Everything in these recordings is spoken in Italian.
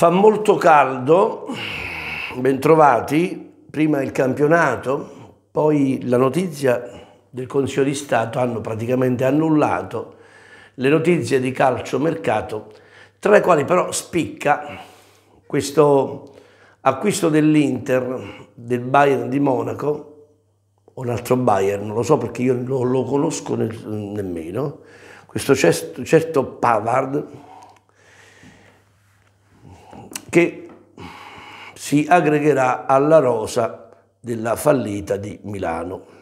Fa molto caldo, bentrovati, prima il campionato, poi la notizia del Consiglio di Stato hanno praticamente annullato le notizie di calcio mercato, tra le quali però spicca questo acquisto dell'Inter, del Bayern di Monaco, o un altro Bayern, non lo so perché io non lo conosco nemmeno, questo certo, certo Pavard, che si aggregherà alla rosa della fallita di Milano.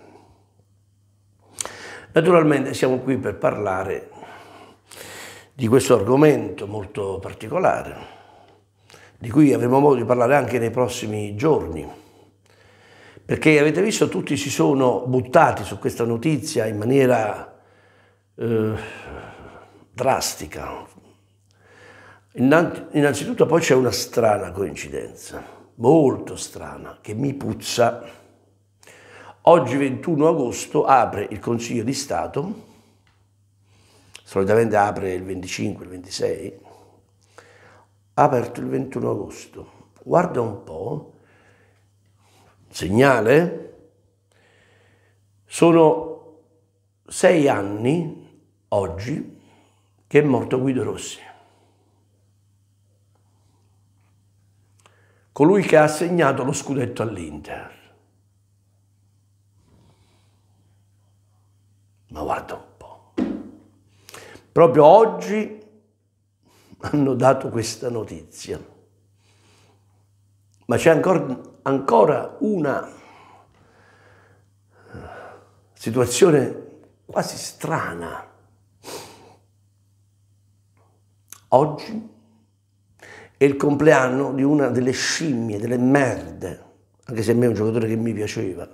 Naturalmente siamo qui per parlare di questo argomento molto particolare, di cui avremo modo di parlare anche nei prossimi giorni, perché avete visto tutti si sono buttati su questa notizia in maniera eh, drastica, Innanzitutto poi c'è una strana coincidenza, molto strana, che mi puzza. Oggi 21 agosto apre il Consiglio di Stato, solitamente apre il 25, il 26, ha aperto il 21 agosto. Guarda un po', segnale, sono sei anni oggi che è morto Guido Rossi. colui che ha assegnato lo scudetto all'Inter. Ma guarda un po', proprio oggi hanno dato questa notizia, ma c'è ancora, ancora una eh, situazione quasi strana. Oggi è il compleanno di una delle scimmie, delle merde, anche se a me è un giocatore che mi piaceva,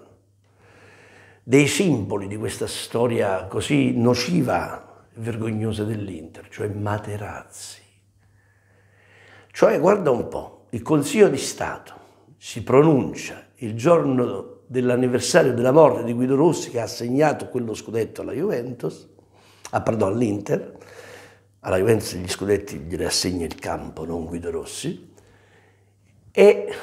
dei simboli di questa storia così nociva e vergognosa dell'Inter, cioè Materazzi. Cioè, guarda un po', il Consiglio di Stato si pronuncia il giorno dell'anniversario della morte di Guido Rossi che ha assegnato quello scudetto alla Juventus, ah, pardon, all'Inter, alla Juventus gli scudetti glieli assegna il campo, non Guido Rossi, e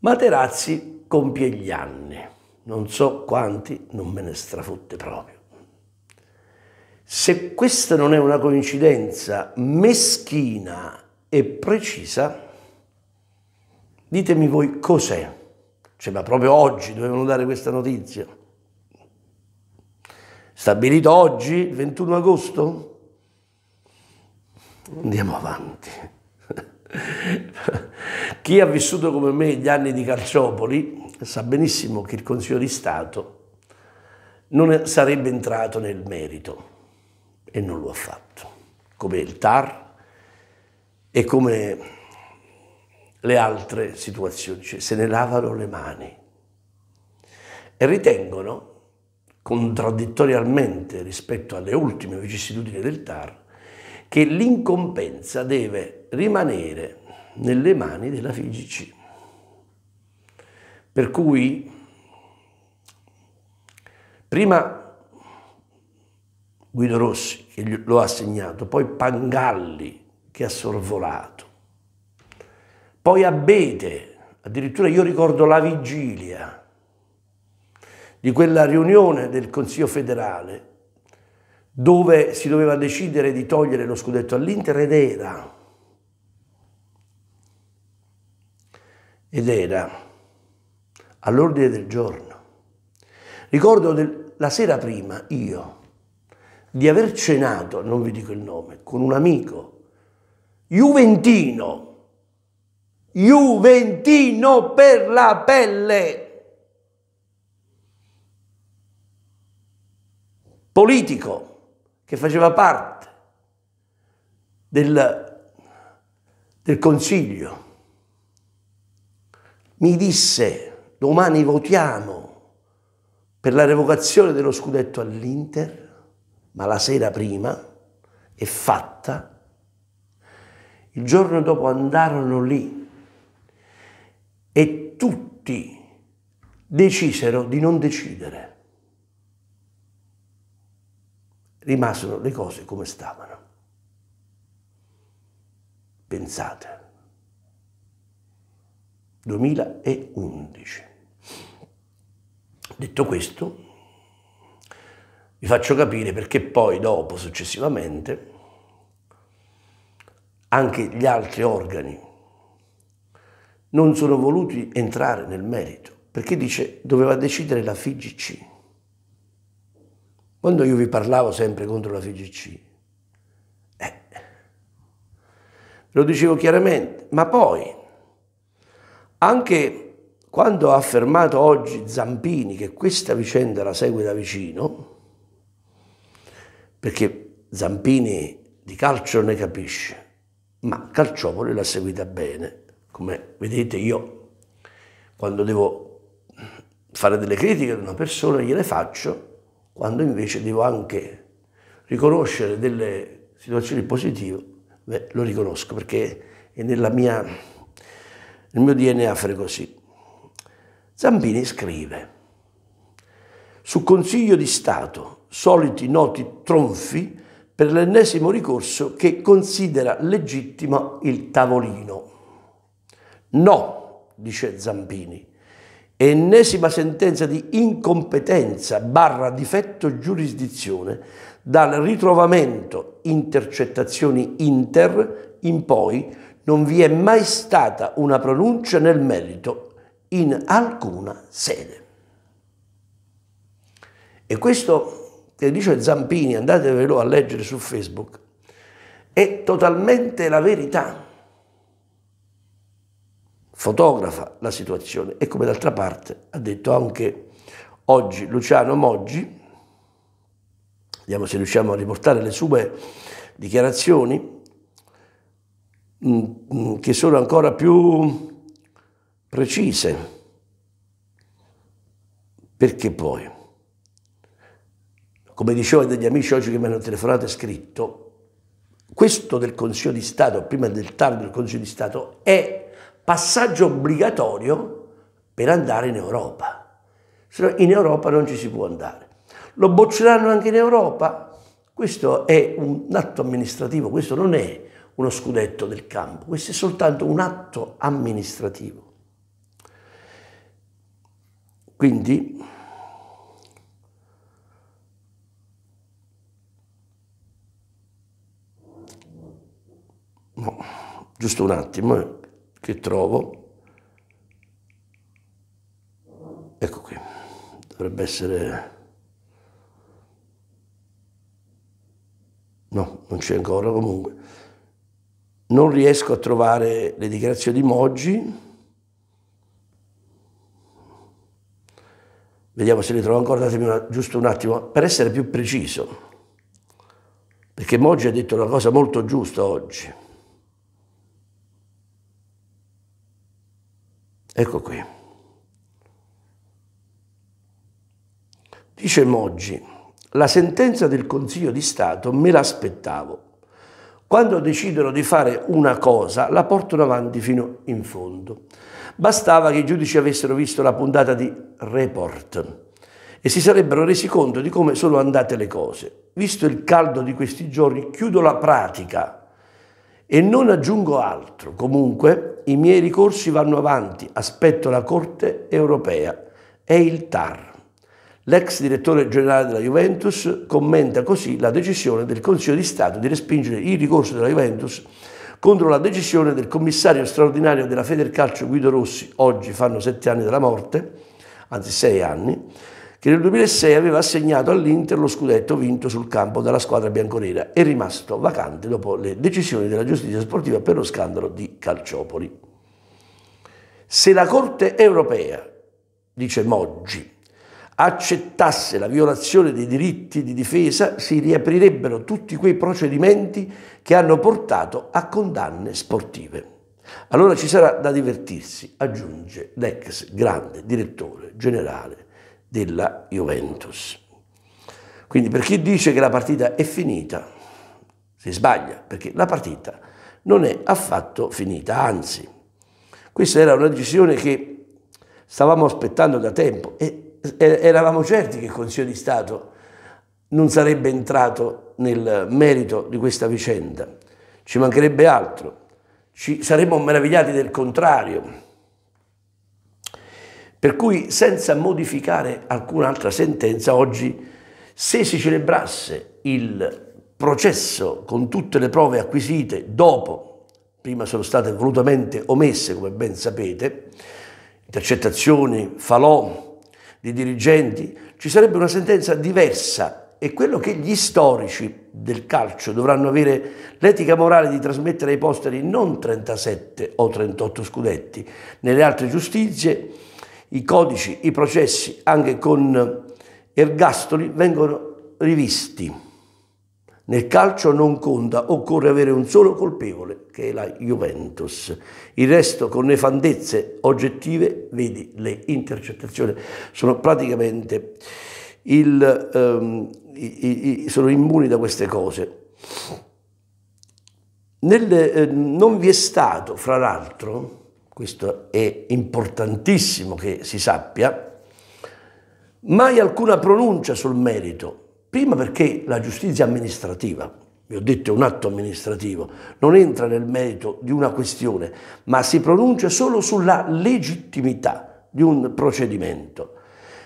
Materazzi compie gli anni, non so quanti, non me ne strafotte proprio. Se questa non è una coincidenza meschina e precisa, ditemi voi cos'è. Cioè, ma proprio oggi dovevano dare questa notizia. Stabilito oggi, il 21 agosto? Andiamo avanti. Chi ha vissuto come me gli anni di Calciopoli sa benissimo che il Consiglio di Stato non sarebbe entrato nel merito e non lo ha fatto, come il TAR e come le altre situazioni, cioè, se ne lavano le mani e ritengono, contraddittorialmente rispetto alle ultime vicissitudini del TAR, che l'incompensa deve rimanere nelle mani della FIGC. Per cui prima Guido Rossi che lo ha assegnato, poi Pangalli che ha sorvolato, poi Abete, addirittura io ricordo la vigilia di quella riunione del Consiglio federale dove si doveva decidere di togliere lo scudetto all'Inter ed era. Ed era all'ordine del giorno. Ricordo del, la sera prima io di aver cenato, non vi dico il nome, con un amico Juventino. Juventino per la pelle. Politico che faceva parte del, del Consiglio, mi disse domani votiamo per la revocazione dello scudetto all'Inter, ma la sera prima è fatta. Il giorno dopo andarono lì e tutti decisero di non decidere. rimasero le cose come stavano. Pensate, 2011. Detto questo, vi faccio capire perché poi dopo, successivamente, anche gli altri organi non sono voluti entrare nel merito, perché dice doveva decidere la FIGC. Quando io vi parlavo sempre contro la FGC, eh, lo dicevo chiaramente, ma poi anche quando ha affermato oggi Zampini che questa vicenda la segue da vicino, perché Zampini di calcio ne capisce, ma Calciopoli l'ha seguita bene, come vedete io quando devo fare delle critiche ad una persona gliele faccio quando invece devo anche riconoscere delle situazioni positive, beh, lo riconosco perché è mia, nel mio DNA fare così. Zambini scrive, su Consiglio di Stato, soliti noti tronfi per l'ennesimo ricorso che considera legittimo il tavolino. No, dice Zampini, ennesima sentenza di incompetenza barra difetto giurisdizione dal ritrovamento intercettazioni inter in poi non vi è mai stata una pronuncia nel merito in alcuna sede. E questo che dice Zampini, andatevelo a leggere su Facebook, è totalmente la verità fotografa la situazione e come d'altra parte ha detto anche oggi Luciano Moggi, vediamo se riusciamo a riportare le sue dichiarazioni, mm, mm, che sono ancora più precise. Perché poi, come dicevo degli amici oggi che mi hanno telefonato e scritto, questo del Consiglio di Stato, prima del TAR del Consiglio di Stato, è passaggio obbligatorio per andare in Europa. Se no in Europa non ci si può andare. Lo bocceranno anche in Europa? Questo è un atto amministrativo, questo non è uno scudetto del campo, questo è soltanto un atto amministrativo. Quindi no, giusto un attimo. Eh che trovo, ecco qui, dovrebbe essere... No, non c'è ancora comunque. Non riesco a trovare le dichiarazioni di Moggi. Vediamo se le trovo ancora, datemi una, giusto un attimo, per essere più preciso. Perché Moggi ha detto una cosa molto giusta oggi. Ecco qui. Dice Moggi, la sentenza del Consiglio di Stato me l'aspettavo. Quando decidono di fare una cosa, la portano avanti fino in fondo. Bastava che i giudici avessero visto la puntata di report e si sarebbero resi conto di come sono andate le cose. Visto il caldo di questi giorni, chiudo la pratica e non aggiungo altro, comunque i miei ricorsi vanno avanti, aspetto la Corte europea e il TAR. L'ex direttore generale della Juventus commenta così la decisione del Consiglio di Stato di respingere il ricorso della Juventus contro la decisione del commissario straordinario della Federcalcio Guido Rossi, oggi fanno sette anni dalla morte, anzi sei anni, che nel 2006 aveva assegnato all'Inter lo scudetto vinto sul campo dalla squadra bianconera e rimasto vacante dopo le decisioni della giustizia sportiva per lo scandalo di Calciopoli. Se la Corte europea, dice Moggi, accettasse la violazione dei diritti di difesa, si riaprirebbero tutti quei procedimenti che hanno portato a condanne sportive. Allora ci sarà da divertirsi, aggiunge l'ex grande direttore generale della Juventus. Quindi per chi dice che la partita è finita, si sbaglia, perché la partita non è affatto finita, anzi, questa era una decisione che stavamo aspettando da tempo e eravamo certi che il Consiglio di Stato non sarebbe entrato nel merito di questa vicenda. Ci mancherebbe altro, ci saremmo meravigliati del contrario, per cui senza modificare alcun'altra sentenza oggi, se si celebrasse il processo con tutte le prove acquisite dopo, prima sono state volutamente omesse come ben sapete, intercettazioni, falò di dirigenti, ci sarebbe una sentenza diversa e quello che gli storici del calcio dovranno avere l'etica morale di trasmettere ai posteri non 37 o 38 scudetti, nelle altre giustizie i codici, i processi, anche con ergastoli, vengono rivisti. Nel calcio non conta, occorre avere un solo colpevole, che è la Juventus. Il resto, con nefandezze oggettive, vedi le intercettazioni, sono praticamente il, ehm, i, i, sono immuni da queste cose. Nel, eh, non vi è stato, fra l'altro, questo è importantissimo che si sappia, mai alcuna pronuncia sul merito. Prima perché la giustizia amministrativa, vi ho detto è un atto amministrativo, non entra nel merito di una questione, ma si pronuncia solo sulla legittimità di un procedimento.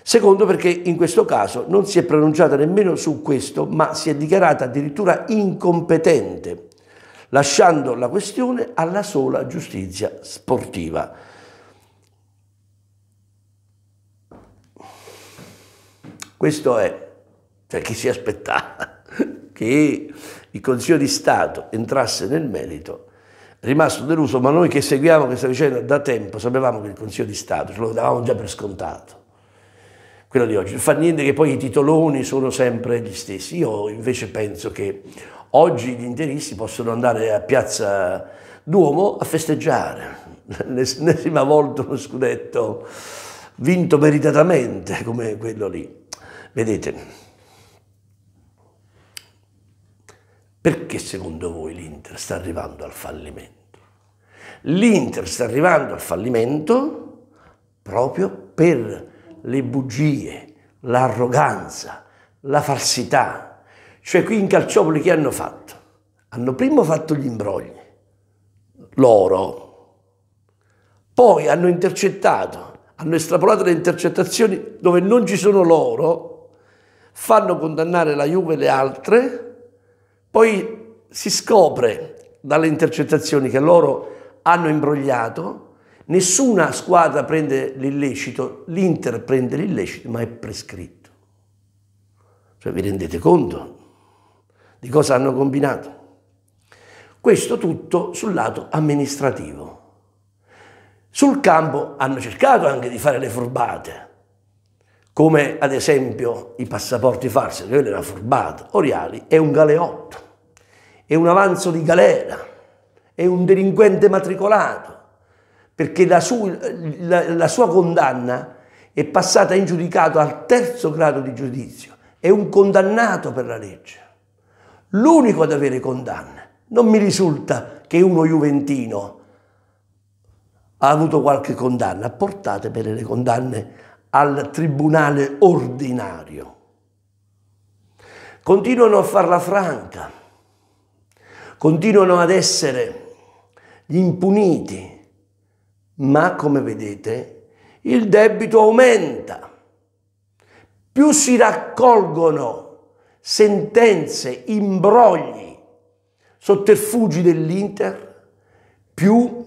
Secondo perché in questo caso non si è pronunciata nemmeno su questo, ma si è dichiarata addirittura incompetente lasciando la questione alla sola giustizia sportiva. Questo è, cioè chi si aspettava che il Consiglio di Stato entrasse nel merito, rimasto deluso, ma noi che seguiamo questa vicenda da tempo sapevamo che il Consiglio di Stato ce lo davamo già per scontato. Quello di oggi. Non fa niente che poi i titoloni sono sempre gli stessi. Io invece penso che Oggi gli interisti possono andare a Piazza Duomo a festeggiare l'ennesima volta uno scudetto vinto meritatamente come quello lì. Vedete, perché secondo voi l'Inter sta arrivando al fallimento? L'Inter sta arrivando al fallimento proprio per le bugie, l'arroganza, la falsità, cioè qui in Calciopoli che hanno fatto? Hanno prima fatto gli imbrogli, loro, poi hanno intercettato, hanno estrapolato le intercettazioni dove non ci sono loro, fanno condannare la Juve e le altre, poi si scopre dalle intercettazioni che loro hanno imbrogliato, nessuna squadra prende l'illecito, l'Inter prende l'illecito, ma è prescritto. Cioè vi rendete conto? di cosa hanno combinato. Questo tutto sul lato amministrativo. Sul campo hanno cercato anche di fare le furbate, come ad esempio i passaporti falsi, quello era furbato. Oriali è un galeotto, è un avanzo di galera, è un delinquente matricolato, perché la, su, la, la sua condanna è passata in giudicato al terzo grado di giudizio, è un condannato per la legge l'unico ad avere condanne. Non mi risulta che uno juventino ha avuto qualche condanna. Portate per le condanne al tribunale ordinario. Continuano a farla franca, continuano ad essere gli impuniti, ma come vedete il debito aumenta. Più si raccolgono sentenze, imbrogli, sotterfugi dell'Inter, più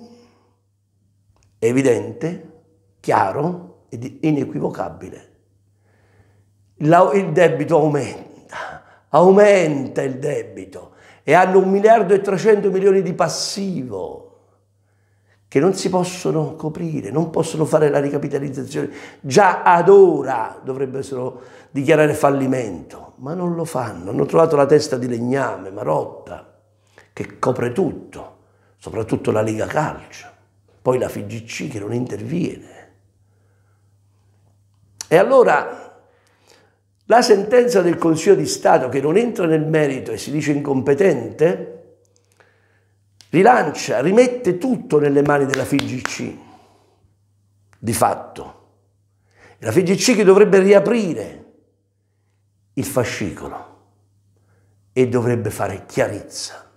evidente, chiaro ed inequivocabile. La, il debito aumenta, aumenta il debito e hanno un miliardo e 300 milioni di passivo che non si possono coprire, non possono fare la ricapitalizzazione. Già ad ora dovrebbero dichiarare fallimento, ma non lo fanno. Hanno trovato la testa di legname, marotta, che copre tutto, soprattutto la Liga Calcio, poi la FGC che non interviene. E allora la sentenza del Consiglio di Stato che non entra nel merito e si dice incompetente rilancia, rimette tutto nelle mani della FIGC, di fatto. La FIGC che dovrebbe riaprire il fascicolo e dovrebbe fare chiarezza,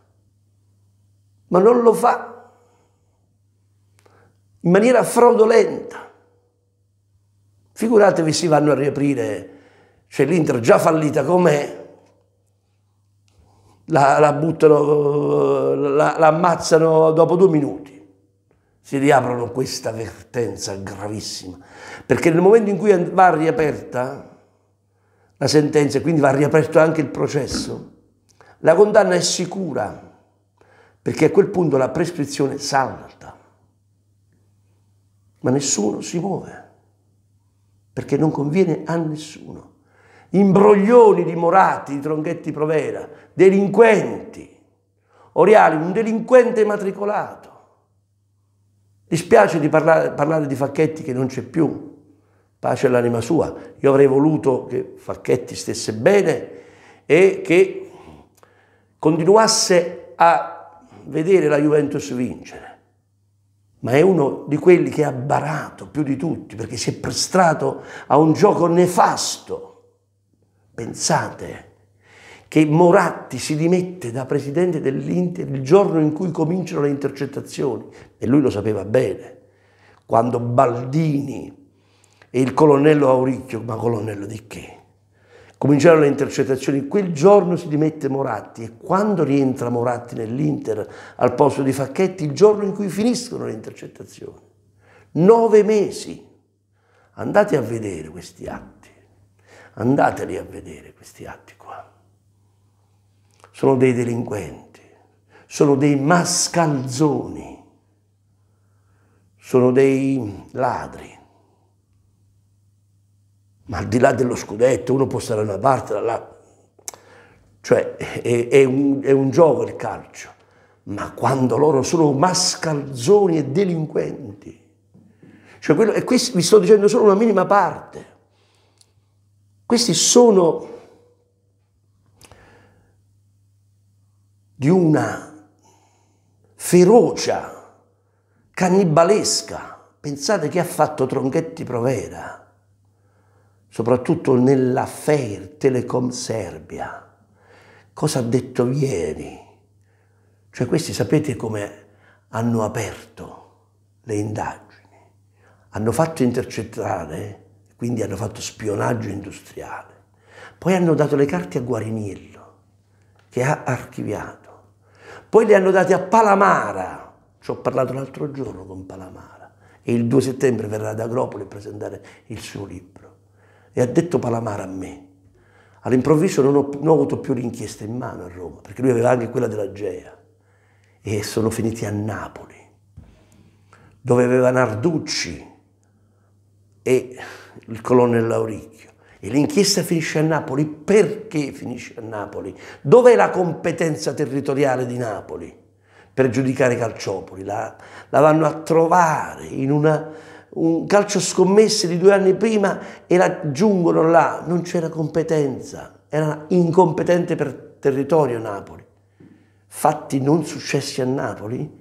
ma non lo fa in maniera fraudolenta. Figuratevi si vanno a riaprire, c'è cioè l'Inter già fallita com'è, la, la buttano, la, la ammazzano dopo due minuti. Si riaprono questa vertenza gravissima, perché nel momento in cui va riaperta la sentenza e quindi va riaperto anche il processo, la condanna è sicura, perché a quel punto la prescrizione salta. Ma nessuno si muove, perché non conviene a nessuno imbroglioni di morati, di Tronchetti Provera, delinquenti. Oriali, un delinquente matricolato. Dispiace di parlare, parlare di Facchetti che non c'è più, pace all'anima sua. Io avrei voluto che Facchetti stesse bene e che continuasse a vedere la Juventus vincere. Ma è uno di quelli che ha barato più di tutti perché si è prestato a un gioco nefasto Pensate che Moratti si dimette da presidente dell'Inter il giorno in cui cominciano le intercettazioni, e lui lo sapeva bene, quando Baldini e il colonnello Auricchio, ma colonnello di che? Cominciarono le intercettazioni, quel giorno si dimette Moratti e quando rientra Moratti nell'Inter al posto di Facchetti, il giorno in cui finiscono le intercettazioni. Nove mesi. Andate a vedere questi atti Andateli a vedere questi atti qua. Sono dei delinquenti, sono dei mascalzoni, sono dei ladri. Ma al di là dello scudetto, uno può stare da una parte, dall'altra. Cioè, è, è, un, è un gioco il calcio. Ma quando loro sono mascalzoni e delinquenti, cioè quello, e qui vi sto dicendo solo una minima parte. Questi sono di una ferocia cannibalesca. Pensate che ha fatto Tronchetti Provera, soprattutto nella FAIR Telecom Serbia. Cosa ha detto ieri? Cioè questi sapete come hanno aperto le indagini, hanno fatto intercettare quindi hanno fatto spionaggio industriale. Poi hanno dato le carte a Guariniello, che ha archiviato. Poi le hanno date a Palamara, ci ho parlato l'altro giorno con Palamara, e il 2 settembre verrà ad Agropoli a presentare il suo libro. E ha detto Palamara a me, all'improvviso non ho, non ho avuto più l'inchiesta in mano a Roma, perché lui aveva anche quella della Gea, e sono finiti a Napoli, dove aveva Narducci e il colonnello Lauricchio. E l'inchiesta finisce a Napoli. Perché finisce a Napoli? Dov'è la competenza territoriale di Napoli per giudicare Calciopoli? La, la vanno a trovare in una, un calcio scommesse di due anni prima e la giungono là. Non c'era competenza, era incompetente per territorio Napoli. Fatti non successi a Napoli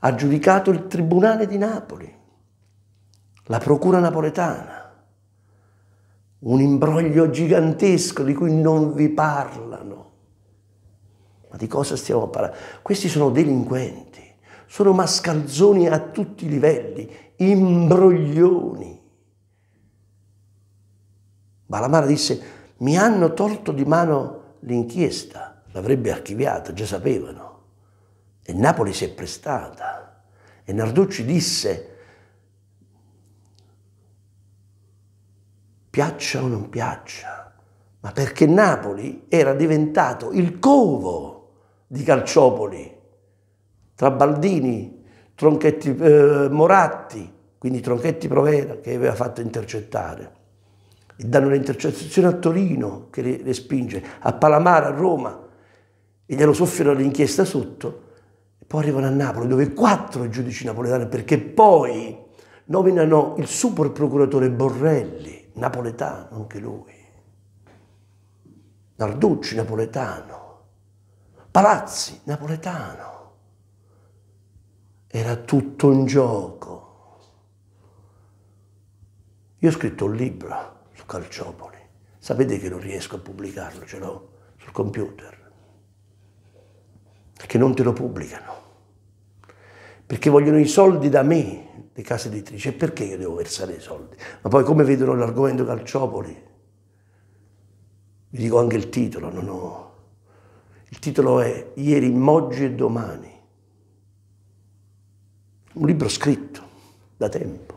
ha giudicato il Tribunale di Napoli, la Procura napoletana un imbroglio gigantesco di cui non vi parlano. Ma di cosa stiamo parlando? Questi sono delinquenti, sono mascalzoni a tutti i livelli, imbroglioni. Balamara disse, mi hanno tolto di mano l'inchiesta, l'avrebbe archiviata, già sapevano. E Napoli si è prestata. E Narducci disse, piaccia o non piaccia, ma perché Napoli era diventato il covo di Calciopoli, tra Baldini, Tronchetti eh, Moratti, quindi Tronchetti Provera che aveva fatto intercettare, e danno l'intercettazione a Torino che le, le spinge, a Palamara a Roma, e glielo soffrono l'inchiesta sotto, e poi arrivano a Napoli dove quattro giudici napoletani, perché poi nominano il super procuratore Borrelli, napoletano anche lui, Narducci napoletano, Palazzi napoletano. Era tutto un gioco. Io ho scritto un libro su Calciopoli, sapete che non riesco a pubblicarlo, ce l'ho sul computer, perché non te lo pubblicano, perché vogliono i soldi da me le case editrici. E perché io devo versare i soldi? Ma poi come vedono l'argomento calciopoli? Vi dico anche il titolo, non ho... Il titolo è Ieri, Moggi e Domani. Un libro scritto da tempo.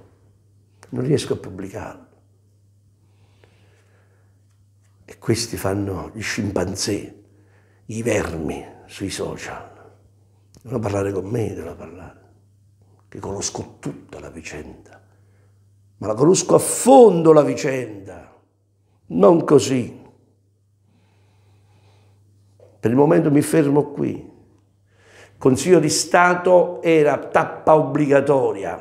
Non riesco a pubblicarlo. E questi fanno gli scimpanzé, i vermi sui social. Non parlare con me, devono parlare che conosco tutta la vicenda, ma la conosco a fondo la vicenda, non così. Per il momento mi fermo qui. Consiglio di Stato era tappa obbligatoria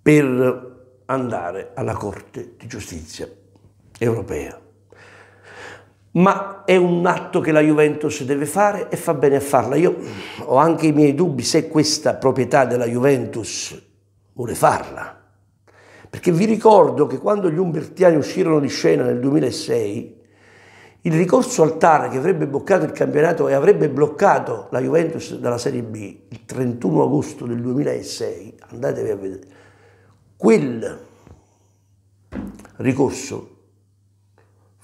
per andare alla Corte di Giustizia europea ma è un atto che la Juventus deve fare e fa bene a farla. Io ho anche i miei dubbi se questa proprietà della Juventus vuole farla. Perché vi ricordo che quando gli Umbertiani uscirono di scena nel 2006, il ricorso al TAR che avrebbe bloccato il campionato e avrebbe bloccato la Juventus dalla Serie B il 31 agosto del 2006, andatevi a vedere, quel ricorso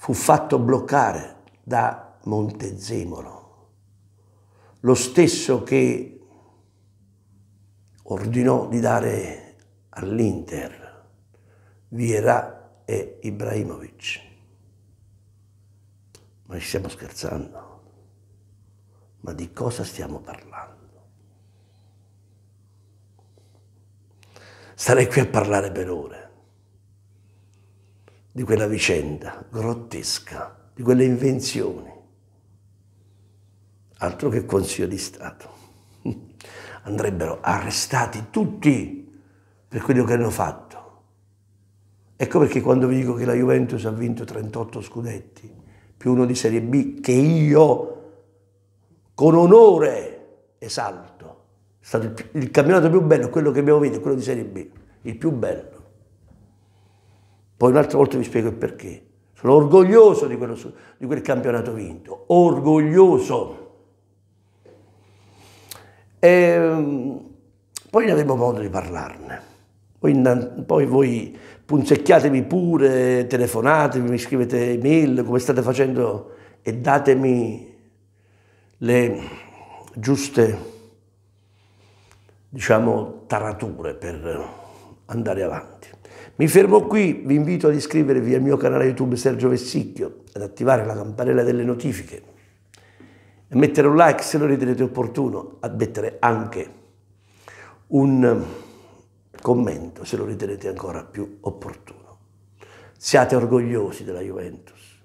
fu fatto bloccare da Montezemolo, lo stesso che ordinò di dare all'Inter Viera e Ibrahimovic. Ma ci stiamo scherzando? Ma di cosa stiamo parlando? Starei qui a parlare per ore di quella vicenda grottesca, di quelle invenzioni. Altro che Consiglio di Stato. Andrebbero arrestati tutti per quello che hanno fatto. Ecco perché quando vi dico che la Juventus ha vinto 38 scudetti, più uno di Serie B, che io con onore esalto, è stato il, il campionato più bello, quello che abbiamo vinto, quello di Serie B, il più bello. Poi un'altra volta vi spiego il perché. Sono orgoglioso di, quello, di quel campionato vinto, orgoglioso. E, ehm, poi ne avremo modo di parlarne. Poi, poi voi punzecchiatemi pure, telefonatemi, mi scrivete mail come state facendo e datemi le giuste, diciamo, tarature per andare avanti. Mi fermo qui, vi invito ad iscrivervi al mio canale YouTube Sergio Vessicchio, ad attivare la campanella delle notifiche, a mettere un like se lo ritenete opportuno, a mettere anche un eh, commento se lo ritenete ancora più opportuno. Siate orgogliosi della Juventus,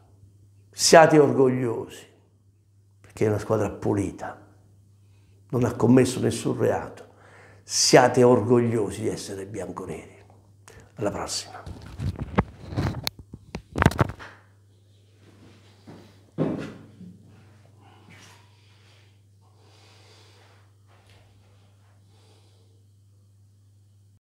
siate orgogliosi, perché è una squadra pulita, non ha commesso nessun reato siate orgogliosi di essere bianconeri. Alla prossima.